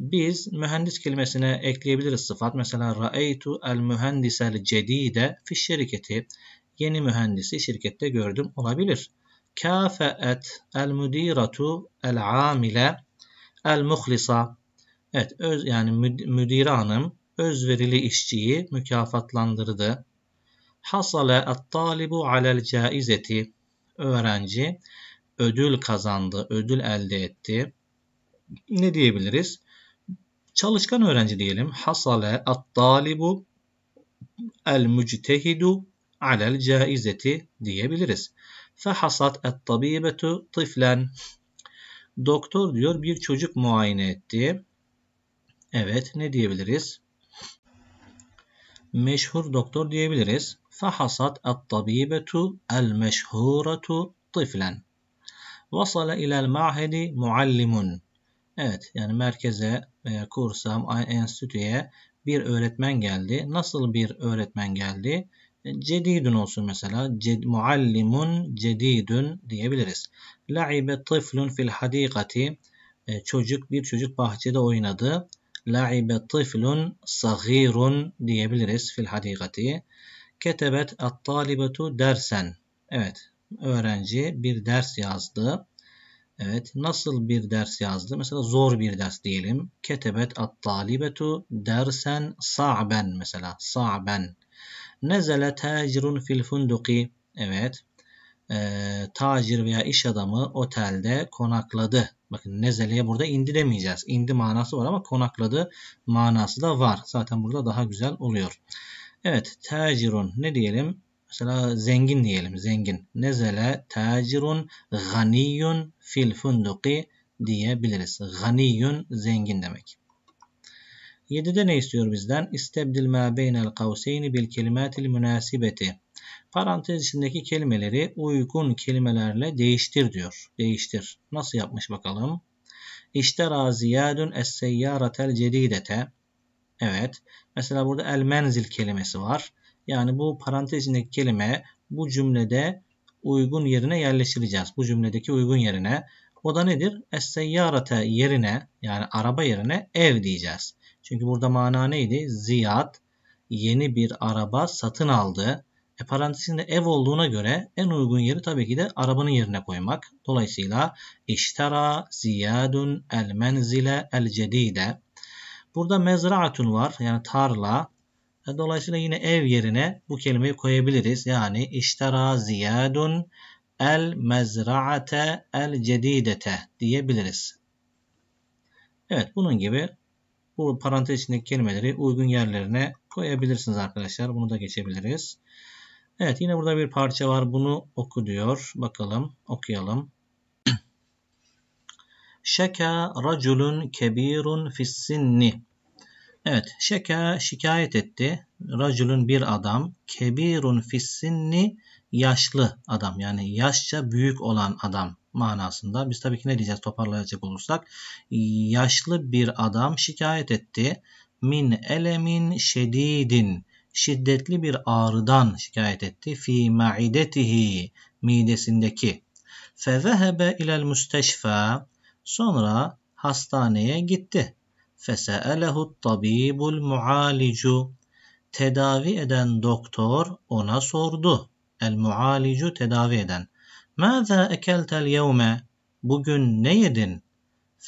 Speaker 1: Biz mühendis kelimesine ekleyebiliriz sıfat. Mesela ra'eytu el mühendisel cedide fiş şirketi. Yeni mühendisi şirkette gördüm olabilir. Kafeet el müdiratu el amile El muhlisa. Evet öz yani müdire hanım özverili işçiyi mükafatlandırdı. Hasale at-talibu alel caizeti. Öğrenci ödül kazandı, ödül elde etti. Ne diyebiliriz? Çalışkan öğrenci diyelim. Hasale at-talibu el müctehidu alel caizeti diyebiliriz. Fehasat et-tabibetu tiflen. Doktor diyor bir çocuk muayene etti. Evet ne diyebiliriz? Meşhur doktor diyebiliriz. Fahasat at-tabibetu el-meşhuretu tiflen. Vasala ila'l ma'hedi muallimun. Evet yani merkeze veya kursa, enstitüye bir öğretmen geldi. Nasıl bir öğretmen geldi? Cedidun olsun mesela. Ced, muallimun cedidun diyebiliriz. La'ibe tiflun fil hadikati. E, çocuk bir çocuk bahçede oynadı. La'ibe tiflun sagirun diyebiliriz fil hadikati. Ketebet at-talibetu dersen. Evet. Öğrenci bir ders yazdı. Evet. Nasıl bir ders yazdı? Mesela zor bir ders diyelim. Ketebet at-talibetu dersen sa'ben mesela. Sa'ben Nezele tacirun fil funduki. Evet. E, tacir veya iş adamı otelde konakladı. Bakın nezeleye burada indi demeyeceğiz. İndi manası var ama konakladı manası da var. Zaten burada daha güzel oluyor. Evet. Tacirun ne diyelim? Mesela zengin diyelim. Zengin. Nezele tacirun ganiyun fil funduki diyebiliriz. Ganiyun zengin demek. 7'de ne istiyor bizden? İstebdil ma beynel kavseyni bil kelimatil münasibeti. Parantez içindeki kelimeleri uygun kelimelerle değiştir diyor. Değiştir. Nasıl yapmış bakalım? İştera ziyadun es seyyaratel cedidete. Evet. Mesela burada el menzil kelimesi var. Yani bu parantez içindeki kelime bu cümlede uygun yerine yerleştireceğiz. Bu cümledeki uygun yerine. O da nedir? Es seyyarate yerine yani araba yerine ev diyeceğiz. Çünkü burada mana neydi? Ziyad yeni bir araba satın aldı. E parantezinde ev olduğuna göre en uygun yeri tabii ki de arabanın yerine koymak. Dolayısıyla iştara ziyadun el menzile el cedide. Burada mezraatun var yani tarla. E dolayısıyla yine ev yerine bu kelimeyi koyabiliriz. Yani iştara ziyadun el mezraate el cedidete diyebiliriz. Evet bunun gibi bu parantez içindeki kelimeleri uygun yerlerine koyabilirsiniz arkadaşlar. Bunu da geçebiliriz. Evet yine burada bir parça var. Bunu oku diyor. Bakalım okuyalım. [CLEARS THROAT] Şeka raculun kebirun fissinni. Evet şeka şikayet etti. Raculun bir adam. Kebirun fissinni yaşlı adam. Yani yaşça büyük olan adam manasında. Biz tabii ki ne diyeceğiz toparlayacak olursak. Yaşlı bir adam şikayet etti. Min elemin şedidin. Şiddetli bir ağrıdan şikayet etti. Fi maidetihi. Midesindeki. Fezehebe ilel müsteşfa. Sonra hastaneye gitti. Feseelehu tabibul mualicu. Tedavi eden doktor ona sordu. El mualicu tedavi eden. ماذا أكلت اليوم? Bugün ne yedin?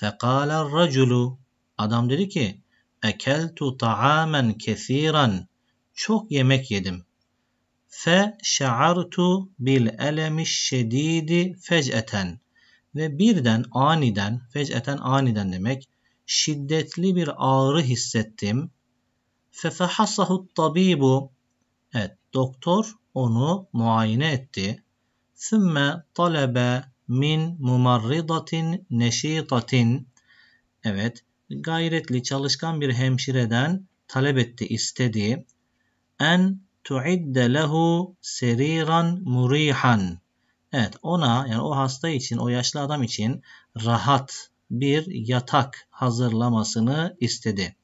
Speaker 1: فقال الرجل Adam dedi ki Ekeltu ta'amen kesiran Çok yemek yedim. Fe şe'artu bil elemi şedidi fec'eten ve birden aniden fec'eten aniden demek şiddetli bir ağrı hissettim. Fefehassahu tabibu. Evet doktor onu muayene etti. Sümme talebe min mumarridatin neşitatin. Evet, gayretli çalışkan bir hemşireden talep etti, istedi. En tuidde lehu seriran murihan. Evet, ona yani o hasta için, o yaşlı adam için rahat bir yatak hazırlamasını istedi.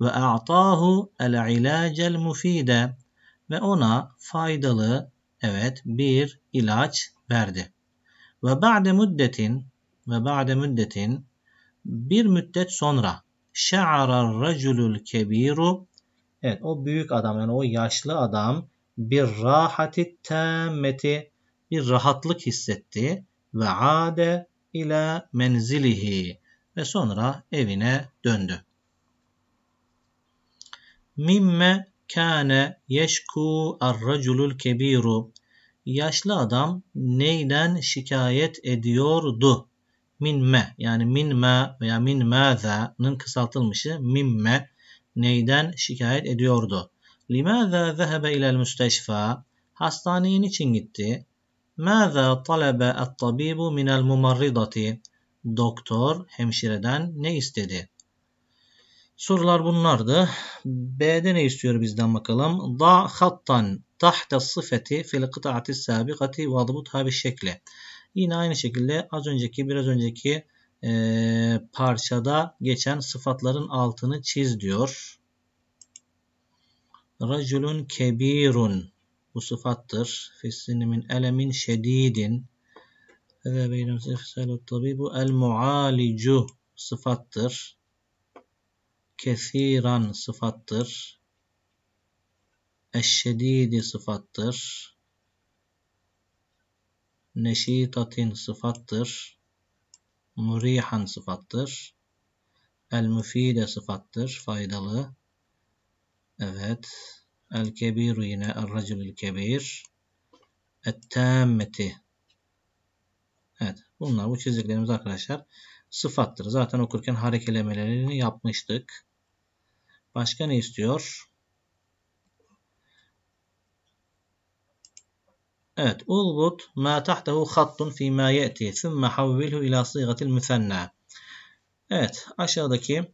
Speaker 1: Ve a'tahu el ilacel mufide ve ona faydalı Evet bir ilaç verdi. Ve ba'de müddetin ve ba'de müddetin bir müddet sonra şa'arar raculul kebiru Evet o büyük adam yani o yaşlı adam bir rahati tammeti bir rahatlık hissetti ve ade ile menzilihi ve sonra evine döndü. Mimme Kâne yeşku arracülül kebiru. Yaşlı adam neyden şikayet ediyordu? Minme yani minme veya minmâzâ'nın kısaltılmışı mimme neyden şikayet ediyordu? Limâzâ zehebe ilel müsteşfâ. Hastaneye niçin gitti? Mâzâ talebe et-tabîbu minel mumarridati. Doktor hemşireden ne istedi? Sorular bunlardı. B'de ne istiyor bizden bakalım? Da hattan tahta sıfeti fil kıtaati sabikati vadbutha bir şekli. Yine aynı şekilde az önceki biraz önceki e, parçada geçen sıfatların altını çiz diyor. Raculun kebirun bu sıfattır. Fissinimin elemin şedidin. Hâzâ beynemiz ifsâlu tabibu el mualicu sıfattır. Kesiran sıfattır. Eşşedidi sıfattır. Neşitatin sıfattır. Murihan sıfattır. El-müfide sıfattır. Faydalı. Evet. El-kebir yine el-racülül kebir. Et-tammeti. Evet. Bunlar bu çizgilerimiz arkadaşlar sıfattır. Zaten okurken harekelemeleri yapmıştık. Başka ne istiyor? Evet. Ulbut ma tahtahu hattun fi ma yeti. Thumma havvilhu ila sigatil müsenna. Evet. Aşağıdaki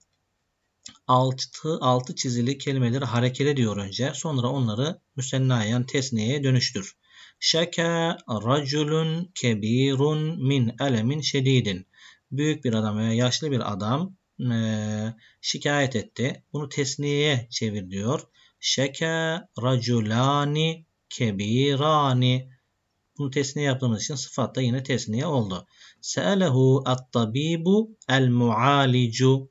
Speaker 1: altı, altı çizili kelimeleri harekele diyor önce. Sonra onları müsennaya tesneye dönüştür. Şeka raculun kebirun min elemin şedidin. Büyük bir adam veya yaşlı bir adam e, şikayet etti. Bunu tesniye çevir diyor. Şeke raculani kebirani. Bunu tesniye yaptığımız için sıfat da yine tesniye oldu. Se'elehu at-tabibu el-mualicu.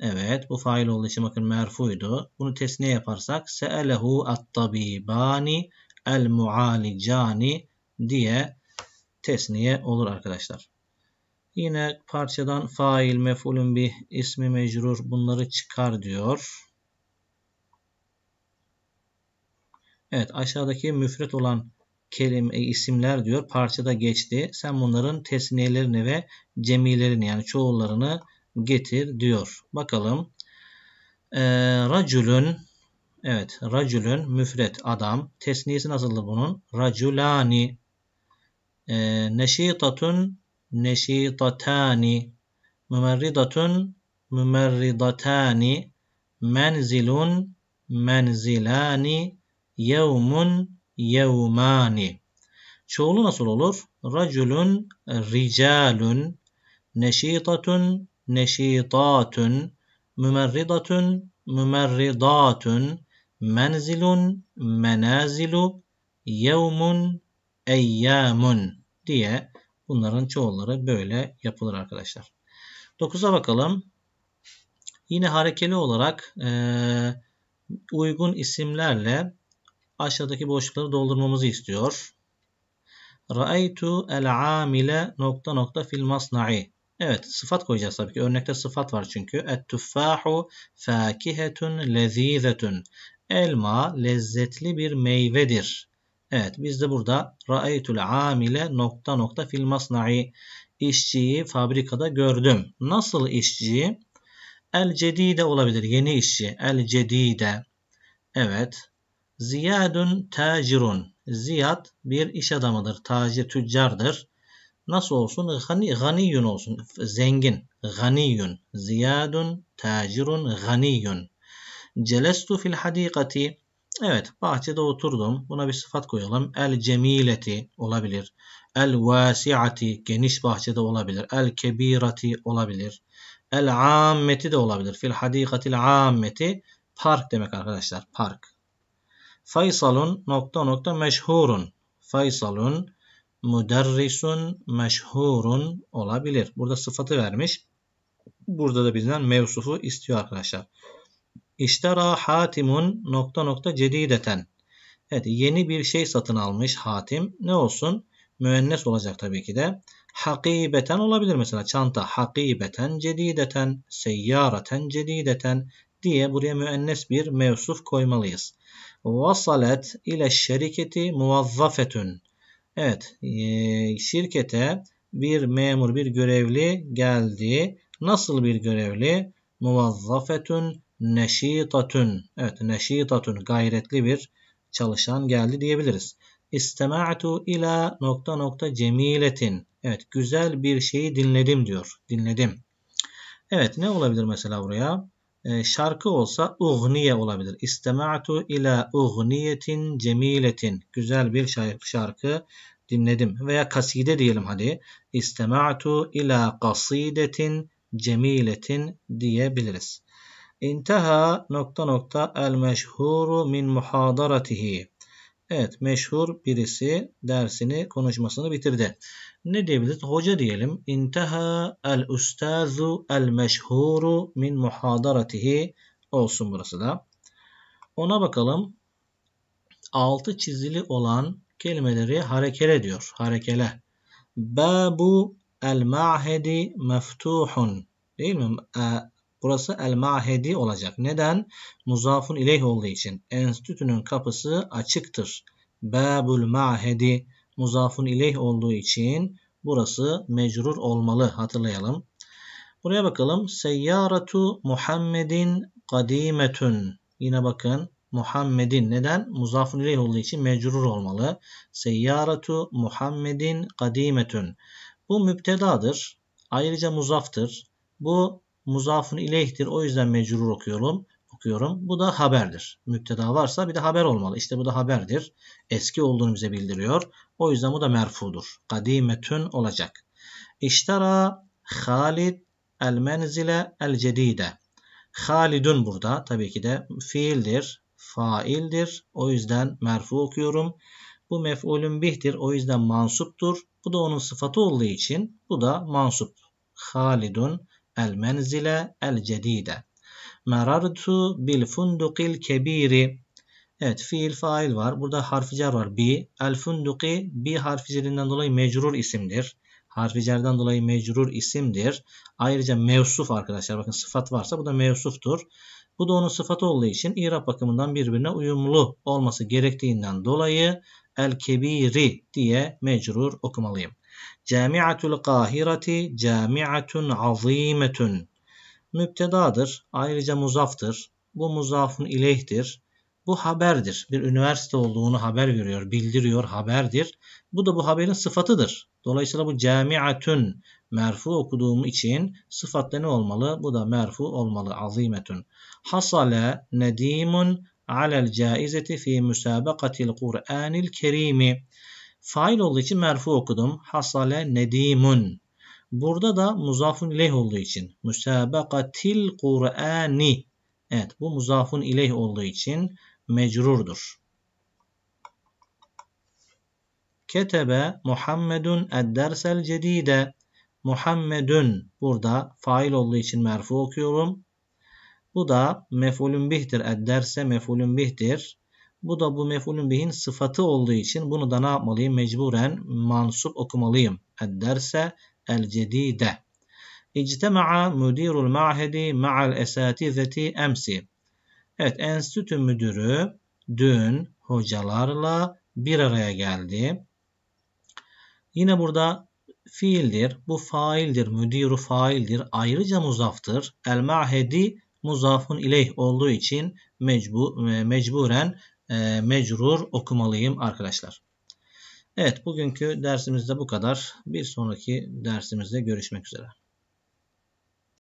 Speaker 1: Evet bu fail olduğu için bakın merfuydu. Bunu tesniye yaparsak se'elehu at-tabibani el-mualicani diye tesniye olur arkadaşlar. Yine parçadan fail, mef'ulün bir ismi mecrur bunları çıkar diyor. Evet aşağıdaki müfret olan kelim e, isimler diyor parçada geçti. Sen bunların tesniyelerini ve cemilerini yani çoğullarını getir diyor. Bakalım. Ee, racülün evet racülün müfret adam. Tesniyesi nasıldı bunun? Racülani. Ee, neşitatun نشيطتان ممرضة ممرضتان منزل منزلان يوم يومان Çoğulu nasıl olur? Raculun ricalun neşitatun neşitatun mümerridatun mümerridatun menzilun menazilu yevmun eyyamun diye Bunların çoğuları böyle yapılır arkadaşlar. 9'a bakalım. Yine harekeli olarak e, uygun isimlerle aşağıdaki boşlukları doldurmamızı istiyor. Ra'aytu el-amile nokta nokta fil masna'i. Evet sıfat koyacağız tabii ki. Örnekte sıfat var çünkü. Et-tuffahu fakihetun lezizetun. Elma lezzetli bir meyvedir. Evet biz de burada ra'eytul amile nokta nokta fil masna'i işçiyi fabrikada gördüm. Nasıl işçiyi? El cedide olabilir. Yeni işçi. El cedide. Evet. Ziyadun tacirun. Ziyad bir iş adamıdır. Tacir, tüccardır. Nasıl olsun? Gani, ganiyun olsun. Zengin. Ganiyun. Ziyadun tacirun ganiyun. Celestu fil hadikati. Evet bahçede oturdum. Buna bir sıfat koyalım. El cemileti olabilir. El vasiati geniş bahçede olabilir. El kebirati olabilir. El ammeti de olabilir. Fil hadikatil ammeti park demek arkadaşlar. Park. Faysalun nokta nokta meşhurun. Faysalun müderrisun meşhurun olabilir. Burada sıfatı vermiş. Burada da bizden mevsufu istiyor arkadaşlar. İştara Hatimun nokta nokta cedideten. Evet yeni bir şey satın almış Hatim. Ne olsun? Müennes olacak tabii ki de. Hakibeten olabilir mesela çanta. Hakibeten cedideten, seyyareten cedideten diye buraya müennes bir mevsuf koymalıyız. Vasalet ile şirketi muvazzafetün. Evet e, şirkete bir memur bir görevli geldi. Nasıl bir görevli? Muvazzafetün neşitatun. Evet neşitatun gayretli bir çalışan geldi diyebiliriz. İstema'tu ila nokta nokta cemiletin. Evet güzel bir şeyi dinledim diyor. Dinledim. Evet ne olabilir mesela buraya? E, şarkı olsa ugniye olabilir. İstema'tu ila ugniyetin cemiletin. Güzel bir şarkı, şarkı dinledim. Veya kaside diyelim hadi. İstema'tu ila kasidetin cemiletin diyebiliriz. İnteha nokta nokta el meşhuru min muhadaratihi. Evet meşhur birisi dersini konuşmasını bitirdi. Ne diyebiliriz? Hoca diyelim. İnteha el ustazu el meşhuru min muhadaratihi olsun burası da. Ona bakalım. Altı çizili olan kelimeleri harekele diyor. Harekele. Babu el ma'hedi meftuhun. Değil mi? E, Burası El Mahedi olacak. Neden? Muzafun ileyh olduğu için. Enstitünün kapısı açıktır. Babul Mahedi muzafun ileyh olduğu için burası mecrur olmalı. Hatırlayalım. Buraya bakalım. Seyyaratu Muhammedin kadimetun. Yine bakın. Muhammedin neden? Muzafun ileyh olduğu için mecrur olmalı. Seyyaratu Muhammedin kadimetun. Bu müptedadır. Ayrıca muzaftır. Bu muzafun ileyhtir. O yüzden mecrur okuyorum. Okuyorum. Bu da haberdir. Müpteda varsa bir de haber olmalı. İşte bu da haberdir. Eski olduğunu bize bildiriyor. O yüzden bu da merfudur. Kadimetün olacak. İştara Halid el menzile el cedide. Halidun burada tabii ki de fiildir, faildir. O yüzden merfu okuyorum. Bu mef'ulün bihtir. O yüzden mansuptur. Bu da onun sıfatı olduğu için bu da mansup. Halidun El-menzile el-cedide. Merartu bil fundukil kebiri. Evet fiil fail var. Burada harfi cer var. Bi. El funduki bi harfi cerinden dolayı mecrur isimdir. Harfi cerden dolayı mecrur isimdir. Ayrıca mevsuf arkadaşlar. Bakın sıfat varsa bu da mevsuftur. Bu da onun sıfatı olduğu için İrab bakımından birbirine uyumlu olması gerektiğinden dolayı el kebiri diye mecrur okumalıyım. Camiatul Kahireti camiatun azimetun. Müptedadır. Ayrıca muzaftır. Bu muzafun ileyhtir. Bu haberdir. Bir üniversite olduğunu haber veriyor, bildiriyor, haberdir. Bu da bu haberin sıfatıdır. Dolayısıyla bu camiatun merfu okuduğum için sıfatta ne olmalı? Bu da merfu olmalı. Azimetun. Hasale nedimun alel caizeti fi müsabakatil Kur'anil kerimi. Fail olduğu için merfu okudum. Hasale nedimun. Burada da muzafun ileyh olduğu için. Müsabakatil Kur'ani. Evet bu muzafun ileyh olduğu için mecrurdur. Ketebe Muhammedun eddersel cedide. Muhammedun burada fail olduğu için merfu okuyorum. Bu da mefulün bihtir. Edderse mefulün bihtir. Bu da bu mef'ulün bihin sıfatı olduğu için bunu da ne yapmalıyım? Mecburen mansup okumalıyım. Edderse el cedide. İctema'a müdirul ma'hedi ma'al esatizeti emsi. Evet enstitü müdürü dün hocalarla bir araya geldi. Yine burada fiildir. Bu faildir. Müdiru faildir. Ayrıca muzaftır. El ma'hedi muzafun ileyh olduğu için mecbu, e, mecburen e, mecrur okumalıyım arkadaşlar. Evet bugünkü dersimizde bu kadar. Bir sonraki dersimizde görüşmek üzere.